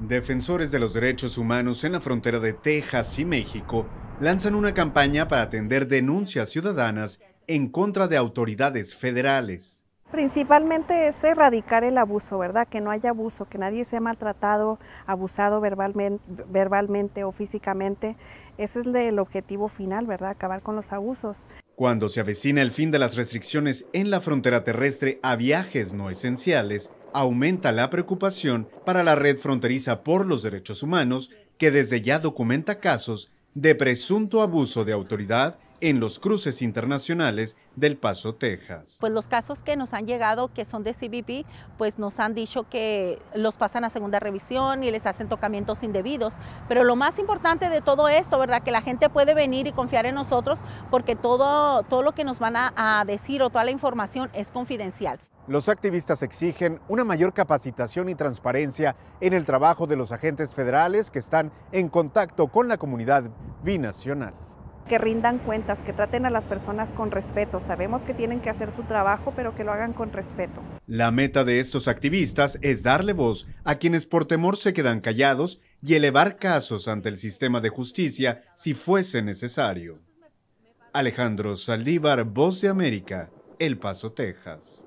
Defensores de los derechos humanos en la frontera de Texas y México lanzan una campaña para atender denuncias ciudadanas en contra de autoridades federales. Principalmente es erradicar el abuso, ¿verdad? Que no haya abuso, que nadie sea maltratado, abusado verbalmente, o físicamente. Ese es el objetivo final, ¿verdad? Acabar con los abusos. Cuando se avecina el fin de las restricciones en la frontera terrestre a viajes no esenciales, aumenta la preocupación para la red fronteriza por los derechos humanos, que desde ya documenta casos de presunto abuso de autoridad en los cruces internacionales del Paso, Texas. Pues los casos que nos han llegado, que son de CBP, pues nos han dicho que los pasan a segunda revisión y les hacen tocamientos indebidos. Pero lo más importante de todo esto, ¿verdad? Que la gente puede venir y confiar en nosotros porque todo, todo lo que nos van a, a decir o toda la información es confidencial. Los activistas exigen una mayor capacitación y transparencia en el trabajo de los agentes federales que están en contacto con la comunidad binacional. Que rindan cuentas, que traten a las personas con respeto. Sabemos que tienen que hacer su trabajo, pero que lo hagan con respeto. La meta de estos activistas es darle voz a quienes por temor se quedan callados y elevar casos ante el sistema de justicia si fuese necesario. Alejandro Saldívar, Voz de América, El Paso, Texas.